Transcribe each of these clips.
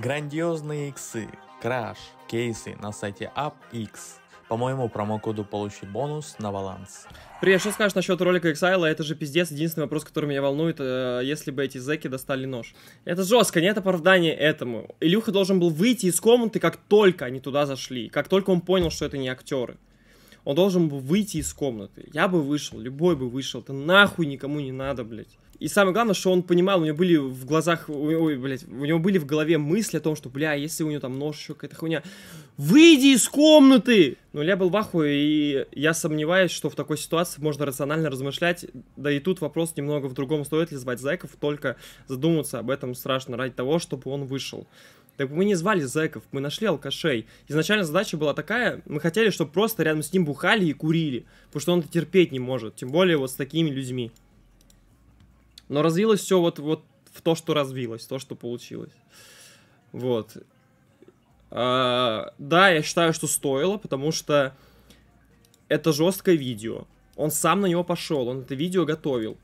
Грандиозные иксы, краш, кейсы на сайте UpX. По моему промокоду получи бонус на баланс. Привет, что скажешь насчет ролика Exile? Это же пиздец. Единственный вопрос, который меня волнует, э, если бы эти зеки достали нож. Это жестко, нет оправдания этому. Илюха должен был выйти из комнаты, как только они туда зашли. Как только он понял, что это не актеры. Он должен был выйти из комнаты. Я бы вышел, любой бы вышел. Это нахуй никому не надо, блядь. И самое главное, что он понимал, у него были в глазах, ой, блядь, у него были в голове мысли о том, что, бля, если у него там нож, еще какая-то хуйня, выйди из комнаты! Ну, я был в ахуе, и я сомневаюсь, что в такой ситуации можно рационально размышлять, да и тут вопрос немного в другом, стоит ли звать Зайков, только задуматься об этом страшно ради того, чтобы он вышел. Так мы не звали зэков, мы нашли алкашей. Изначально задача была такая, мы хотели, чтобы просто рядом с ним бухали и курили, потому что он это терпеть не может, тем более вот с такими людьми. Но развилось все вот, вот в то, что развилось, то, что получилось. Вот. А, да, я считаю, что стоило, потому что это жесткое видео. Он сам на него пошел, он это видео готовил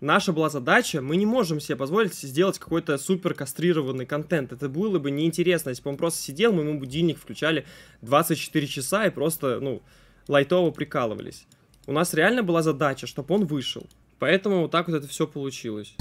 наша была задача, мы не можем себе позволить сделать какой-то супер кастрированный контент. Это было бы неинтересно, если бы он просто сидел, мы ему будильник включали 24 часа и просто, ну, лайтово прикалывались. У нас реально была задача, чтобы он вышел. Поэтому вот так вот это все получилось.